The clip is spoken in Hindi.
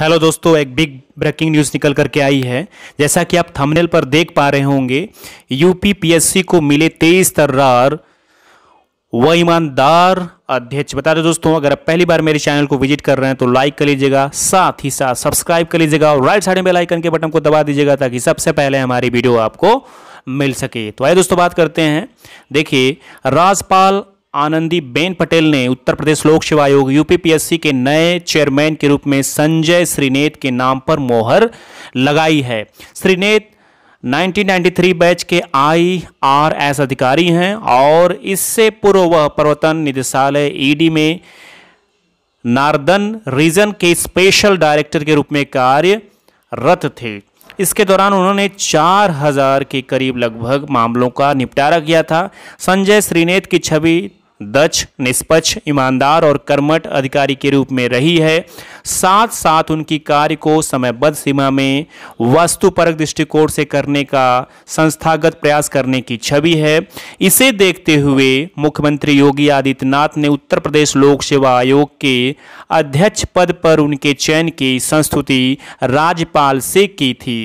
हेलो दोस्तों एक बिग ब्रेकिंग न्यूज़ निकल करके आई है जैसा कि आप थंबनेल पर देख पा रहे होंगे यूपी पीएससी को मिले तेईस तर्रार व ईमानदार अध्यक्ष बता दो दोस्तों अगर आप पहली बार मेरे चैनल को विजिट कर रहे हैं तो लाइक कर लीजिएगा साथ ही साथ सब्सक्राइब कर लीजिएगा और राइट साइड में लाइकन के बटन को दबा दीजिएगा ताकि सबसे पहले हमारी वीडियो आपको मिल सके तो आइए दोस्तों बात करते हैं देखिए राजपाल आनंदी बेन पटेल ने उत्तर प्रदेश लोक सेवा आयोग यूपीपीएससी के नए चेयरमैन के रूप में संजय श्रीनेत के नाम पर मोहर लगाई है श्रीनेत 1993 बैच के आई आर एस अधिकारी हैं और इससे पूर्व वह प्रवर्तन निदेशालय ईडी में नार्दन रीजन के स्पेशल डायरेक्टर के रूप में कार्यरत थे इसके दौरान उन्होंने 4000 के करीब लगभग मामलों का निपटारा किया था संजय श्रीनेत की छवि दक्ष निष्पक्ष ईमानदार और कर्मठ अधिकारी के रूप में रही है साथ साथ उनकी कार्य को समयबद्ध सीमा में वास्तुपरक दृष्टिकोण से करने का संस्थागत प्रयास करने की छवि है इसे देखते हुए मुख्यमंत्री योगी आदित्यनाथ ने उत्तर प्रदेश लोक सेवा आयोग के अध्यक्ष पद पर उनके चयन की संस्तुति राज्यपाल से की थी